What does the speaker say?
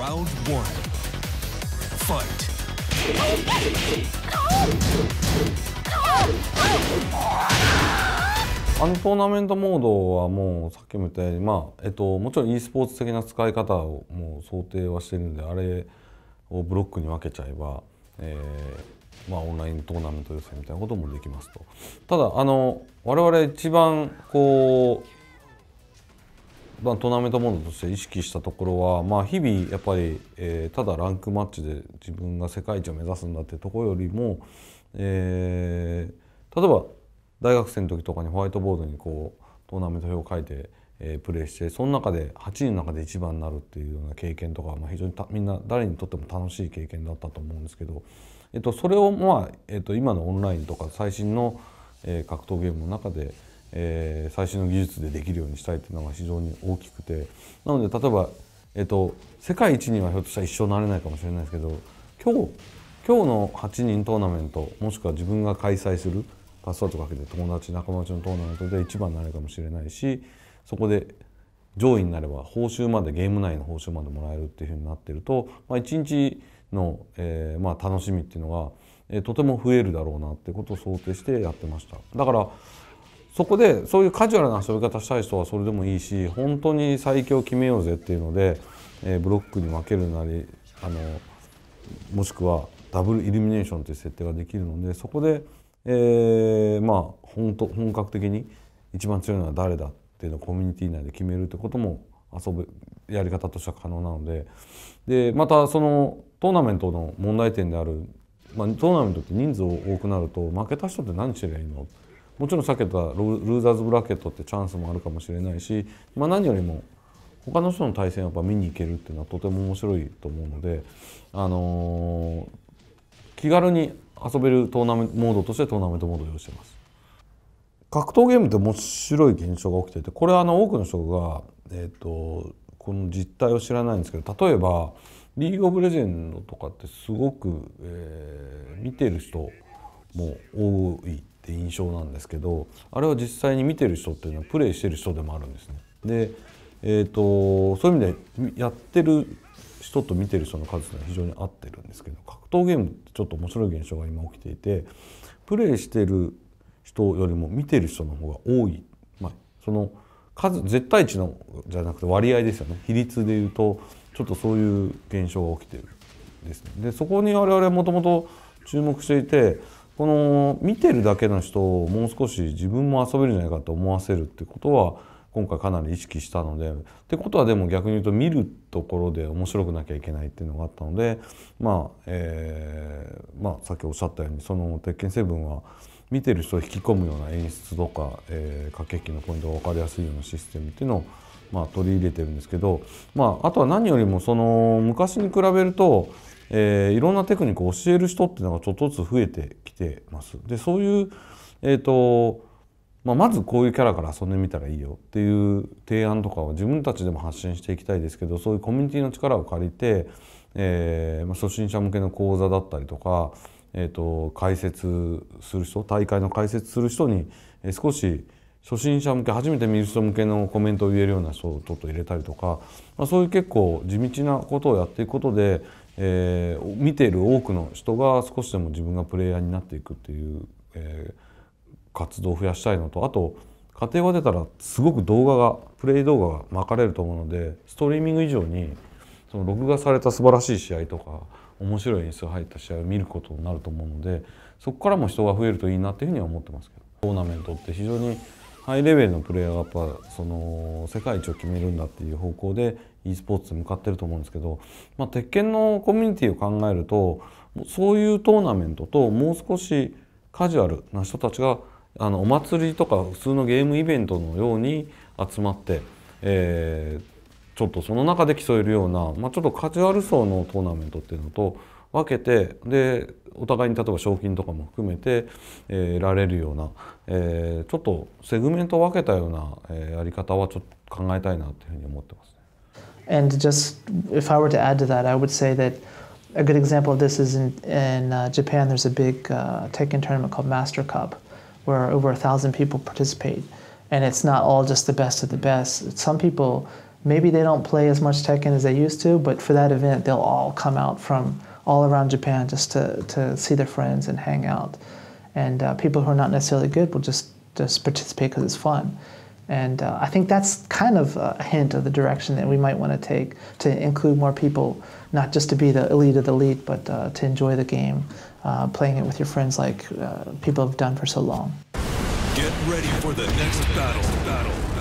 Round one. Fight. あのトーナメントモードはもうさっきも言ったように、まあえっと、もちろん e スポーツ的な使い方をもう想定はしてるんであれをブロックに分けちゃえば、えーまあ、オンライントーナメント予選みたいなこともできますとただあの我々一番こうトーナメントモードとして意識したところは、まあ、日々やっぱり、えー、ただランクマッチで自分が世界一を目指すんだってとこよりも、えー、例えば大学生の時とかにホワイトボードにこうトーナメント表を書いて、えー、プレーしてその中で8人の中で1番になるっていうような経験とか、まあ、非常にみんな誰にとっても楽しい経験だったと思うんですけど、えっと、それを、まあえっと、今のオンラインとか最新の、えー、格闘ゲームの中で、えー、最新の技術でできるようにしたいというのが非常に大きくてなので例えば、えーと、世界一にはひょっとしたら一生なれないかもしれないですけど今日今日の8人トーナメントもしくは自分が開催するパスワードかけて友達仲間内のトーナメントで一番になるかもしれないしそこで上位になれば報酬までゲーム内の報酬までもらえるっていうふうになってると、まあ、1日の、えーまあ、楽しみっていうのが、えー、とても増えるだろうなってことを想定してやってました。だからそこでそういうカジュアルな遊び方したい人はそれでもいいし本当に最強を決めようぜっていうので、えー、ブロックに分けるなりあのもしくはダブルイルミネーションという設定ができるのでそこで、えー、まあ本当本格的に一番強いのは誰だっていうのをコミュニティ内で決めるってことも遊ぶやり方としては可能なのででまたそのトーナメントの問題点である、まあ、トーナメントって人数多くなると負けた人って何してばいいのもちろん避けたルーザーズブラケットってチャンスもあるかもしれないし、まあ、何よりも他の人の対戦やっぱ見に行けるっていうのはとても面白いと思うので、あのー、気軽に遊べるトーナメントモードとしてトーナメントモードを用意してます。格闘ゲームって面白い現象が起きていてこれはあの多くの人が、えーと、とこの実態を知らないんですけど例えばリーグ・オブ・レジェンドとかってすごく、えー、見てる人も多いって印象なんですけどあれは実際に見てる人っていうのはプレイしてる人でもあるんですね。で、えーと、そういう意味でやってる人と見てる人の数っていうのは非常に合ってるんですけど格闘ゲームってちょっと面白い現象が今起きていてプレイしてる人よりも見てる人の方が多い、まあ、その数絶対値のじゃなくて割合ですよね比率でいうとちょっとそういう現象が起きてるですね。でそこに我々はもともと注目していてこの見てるだけの人をもう少し自分も遊べるんじゃないかと思わせるってことは今回かなり意識したのでってことはでも逆に言うと見るところで面白くなきゃいけないっていうのがあったのでまあ、えー、まあ、さっきおっしゃったようにその「鉄拳セブン」は見てる人を引き込むような演出とか、えー、駆け引きのポイントが分かりやすいようなシステムっていうのを、まあ、取り入れてるんですけど、まあ、あとは何よりもその昔に比べるとえー、いろんなテクニックを教える人っていうのがちょっとずつ増えてきてます。でそういう、えーとまあ、まずこういうキャラから遊んでみたらいいよっていう提案とかを自分たちでも発信していきたいですけどそういうコミュニティの力を借りて、えーまあ、初心者向けの講座だったりとか、えーと、解説する人大会の解説する人に少し初心者向け初めて見る人向けのコメントを言えるような人をちょっと入れたりとか、まあ、そういう結構地道なことをやっていくことでえー、見ている多くの人が少しでも自分がプレイヤーになっていくっていう、えー、活動を増やしたいのとあと家庭が出たらすごく動画がプレイ動画が巻かれると思うのでストリーミング以上にその録画された素晴らしい試合とか面白い演出が入った試合を見ることになると思うのでそこからも人が増えるといいなっていうふうには思ってますけどトーナメントって非常にハイレベルのプレイヤーがやっぱその世界一を決めるんだっていう方向で e スポーツに向かってると思うんですけど、まあ、鉄拳のコミュニティを考えるとそういうトーナメントともう少しカジュアルな人たちがあのお祭りとか普通のゲームイベントのように集まって、えー、ちょっとその中で競えるような、まあ、ちょっとカジュアル層のトーナメントっていうのと分けてでお互いに例えば賞金とかも含めて、え得られるような、えー、ちょっとセグメントを分けたような、えー、やり方はちょっと考えたいなというふうに思ってます、And just if I were to add to that, I would say that a good example of this is in, in uh, Japan, there's a big uh, Tekken tournament called Master Cup, where over a thousand people participate. And it's not all just the best of the best. Some people, maybe they don't play as much Tekken as they used to, but for that event, they'll all come out from all around Japan just to, to see their friends and hang out. And uh, people who are not necessarily good will just, just participate because it's fun. And uh, I think that's kind of a hint of the direction that we might want to take to include more people, not just to be the elite of the elite, but uh, to enjoy the game, uh, playing it with your friends like uh, people have done for so long. Get ready for the next battle. battle.